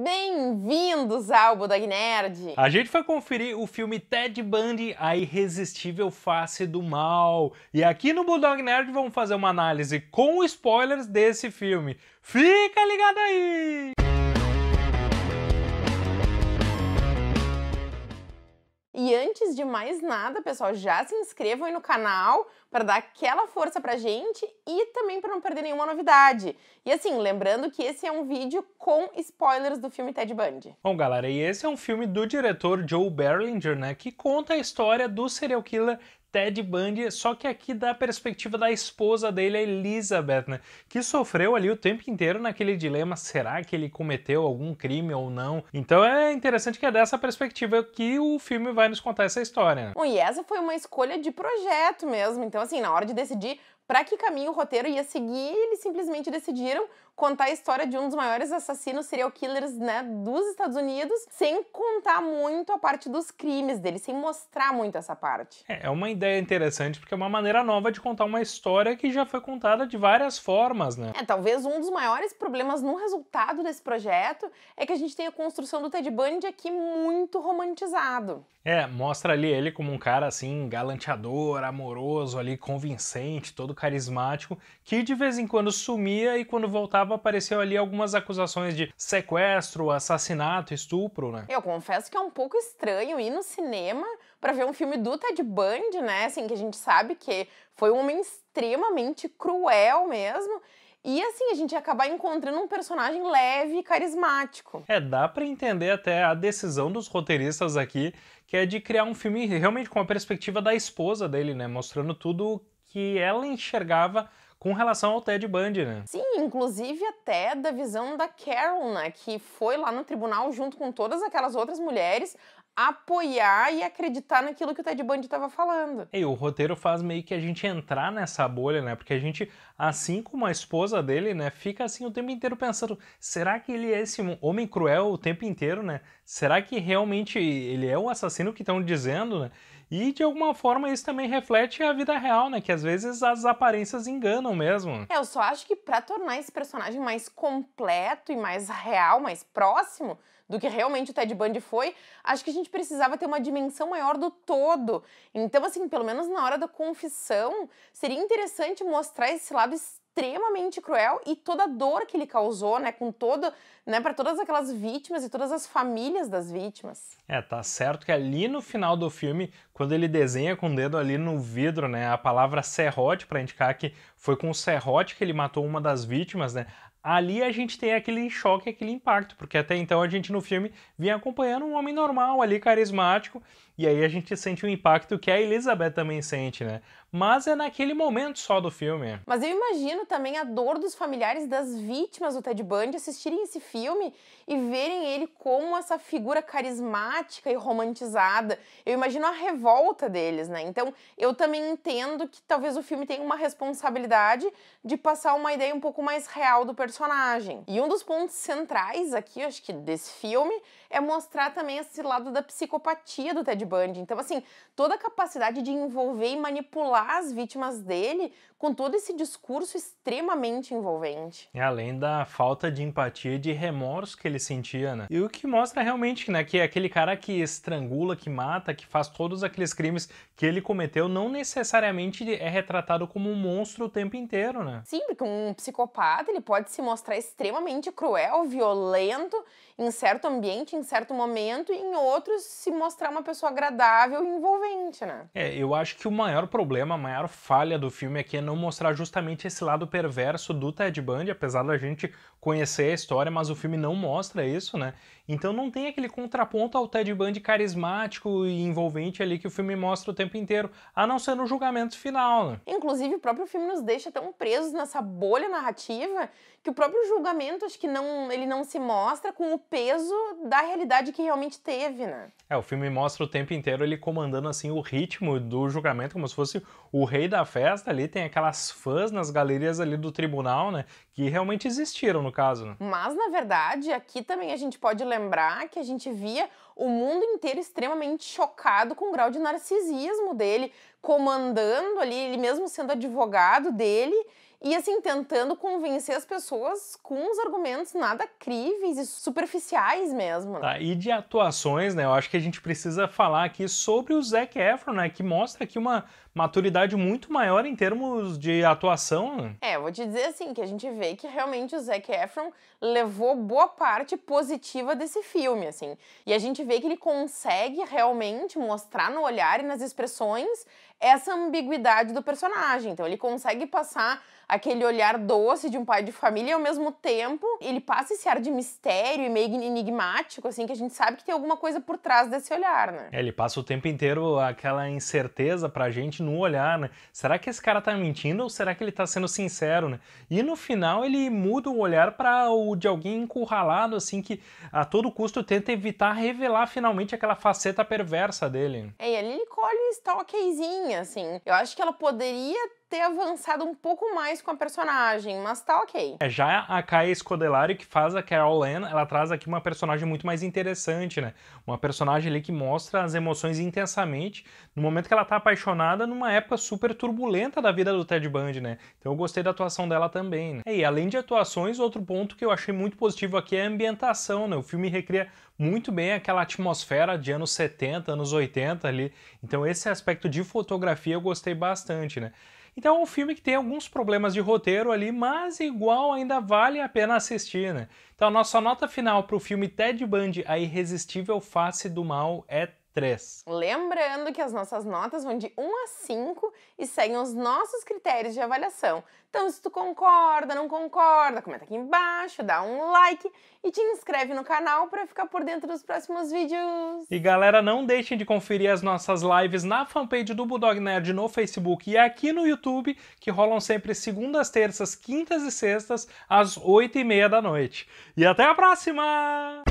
Bem-vindos ao Budog Nerd! A gente foi conferir o filme Ted Bundy, A Irresistível Face do Mal. E aqui no Budog Nerd vamos fazer uma análise com spoilers desse filme. Fica ligado aí! E antes de mais nada, pessoal, já se inscrevam aí no canal para dar aquela força pra gente e também para não perder nenhuma novidade. E assim, lembrando que esse é um vídeo com spoilers do filme Ted Bundy. Bom, galera, e esse é um filme do diretor Joe Berlinger, né, que conta a história do serial killer Ted Bundy, só que aqui da perspectiva da esposa dele, a Elizabeth, né? Que sofreu ali o tempo inteiro naquele dilema: será que ele cometeu algum crime ou não? Então é interessante que é dessa perspectiva que o filme vai nos contar essa história. Bom, e essa foi uma escolha de projeto mesmo. Então, assim, na hora de decidir para que caminho o roteiro ia seguir, eles simplesmente decidiram contar a história de um dos maiores assassinos serial killers, né, dos Estados Unidos, sem contar muito a parte dos crimes dele, sem mostrar muito essa parte. É, é uma ideia interessante porque é uma maneira nova de contar uma história que já foi contada de várias formas, né? É, talvez um dos maiores problemas no resultado desse projeto é que a gente tem a construção do Ted Bundy aqui muito romantizado. É, mostra ali ele como um cara assim galanteador, amoroso ali, convincente, todo carismático, que de vez em quando sumia e quando voltava apareceu ali algumas acusações de sequestro, assassinato, estupro, né? Eu confesso que é um pouco estranho ir no cinema para ver um filme do Ted Bundy, né? Assim, que a gente sabe que foi um homem extremamente cruel mesmo. E assim, a gente ia acabar encontrando um personagem leve e carismático. É, dá para entender até a decisão dos roteiristas aqui, que é de criar um filme realmente com a perspectiva da esposa dele, né? Mostrando tudo que ela enxergava com relação ao Ted Bundy, né? Sim, inclusive até da visão da Carol, né, que foi lá no tribunal junto com todas aquelas outras mulheres apoiar e acreditar naquilo que o Ted Bundy estava falando. E o roteiro faz meio que a gente entrar nessa bolha, né? Porque a gente, assim como a esposa dele, né, fica assim o tempo inteiro pensando: será que ele é esse homem cruel o tempo inteiro, né? Será que realmente ele é o assassino que estão dizendo, né? E de alguma forma isso também reflete a vida real, né? Que às vezes as aparências enganam mesmo. É, eu só acho que para tornar esse personagem mais completo e mais real, mais próximo do que realmente o Ted Bundy foi, acho que a gente precisava ter uma dimensão maior do todo. Então, assim, pelo menos na hora da confissão, seria interessante mostrar esse lado extremamente cruel e toda a dor que ele causou, né, com todo, né, para todas aquelas vítimas e todas as famílias das vítimas. É, tá certo que ali no final do filme, quando ele desenha com o dedo ali no vidro, né, a palavra serrote para indicar que foi com o serrote que ele matou uma das vítimas, né? Ali a gente tem aquele choque, aquele impacto, porque até então a gente no filme vinha acompanhando um homem normal ali, carismático, e aí a gente sente o impacto que a Elizabeth também sente, né? Mas é naquele momento só do filme. Mas eu imagino também a dor dos familiares das vítimas do Ted Bundy assistirem esse filme e verem ele como essa figura carismática e romantizada. Eu imagino a revolta deles, né? Então eu também entendo que talvez o filme tenha uma responsabilidade possibilidade de passar uma ideia um pouco mais real do personagem. E um dos pontos centrais aqui, acho que desse filme, é mostrar também esse lado da psicopatia do Ted Bundy. Então, assim, toda a capacidade de envolver e manipular as vítimas dele com todo esse discurso extremamente envolvente. E além da falta de empatia e de remorso que ele sentia, né? E o que mostra realmente, né, que é aquele cara que estrangula, que mata, que faz todos aqueles crimes que ele cometeu, não necessariamente é retratado como um monstro tempo inteiro, né? Sim, porque um psicopata ele pode se mostrar extremamente cruel, violento em certo ambiente, em certo momento, e em outros se mostrar uma pessoa agradável e envolvente, né? É, eu acho que o maior problema, a maior falha do filme aqui é, é não mostrar justamente esse lado perverso do Ted Bundy, apesar da gente conhecer a história, mas o filme não mostra isso, né? Então não tem aquele contraponto ao Ted Bundy carismático e envolvente ali que o filme mostra o tempo inteiro, a não ser no julgamento final, né? Inclusive, o próprio filme nos deixa tão presos nessa bolha narrativa que o próprio julgamento, acho que não, ele não se mostra com o peso da realidade que realmente teve, né? É, o filme mostra o tempo inteiro ele comandando assim o ritmo do julgamento como se fosse o rei da festa ali, tem aquelas fãs nas galerias ali do tribunal, né, que realmente existiram no caso, né? Mas na verdade, aqui também a gente pode lembrar que a gente via o mundo inteiro extremamente chocado com o grau de narcisismo dele, comandando ali, ele mesmo sendo advogado dele, e assim tentando convencer as pessoas com uns argumentos nada críveis e superficiais mesmo. Né? Tá, e de atuações, né? Eu acho que a gente precisa falar aqui sobre o Zac Efron, né? Que mostra aqui uma maturidade muito maior em termos de atuação. Né? É, vou te dizer assim que a gente vê que realmente o Zac Efron levou boa parte positiva desse filme, assim. E a gente vê que ele consegue realmente mostrar no olhar e nas expressões essa ambiguidade do personagem. Então ele consegue passar aquele olhar doce de um pai de família e ao mesmo tempo ele passa esse ar de mistério e meio enigmático, assim, que a gente sabe que tem alguma coisa por trás desse olhar, né? É, ele passa o tempo inteiro aquela incerteza pra gente no olhar, né? Será que esse cara tá mentindo ou será que ele tá sendo sincero, né? E no final ele muda o olhar para o de alguém encurralado, assim, que a todo custo tenta evitar revelar finalmente aquela faceta perversa dele. É, e ali ele colhe um stalkerzinho, assim. Eu acho que ela poderia ter avançado um pouco mais com a personagem, mas tá ok. É, já a Kaia Scodellari que faz a Carol Ann, ela traz aqui uma personagem muito mais interessante, né? Uma personagem ali que mostra as emoções intensamente no momento que ela tá apaixonada numa época super turbulenta da vida do Ted Bundy, né? Então eu gostei da atuação dela também, né? E além de atuações, outro ponto que eu achei muito positivo aqui é a ambientação, né? O filme recria muito bem aquela atmosfera de anos 70, anos 80 ali. Então esse aspecto de fotografia eu gostei bastante, né? Então é um filme que tem alguns problemas de roteiro ali, mas igual ainda vale a pena assistir, né? Então a nossa nota final para o filme Ted Bundy, A Irresistível Face do Mal, é 3. Lembrando que as nossas notas vão de 1 a 5 e seguem os nossos critérios de avaliação. Então, se tu concorda, não concorda, comenta aqui embaixo, dá um like e te inscreve no canal para ficar por dentro dos próximos vídeos. E galera, não deixem de conferir as nossas lives na fanpage do Bulldog Nerd no Facebook e aqui no YouTube, que rolam sempre segundas, terças, quintas e sextas, às 8h30 da noite. E até a próxima!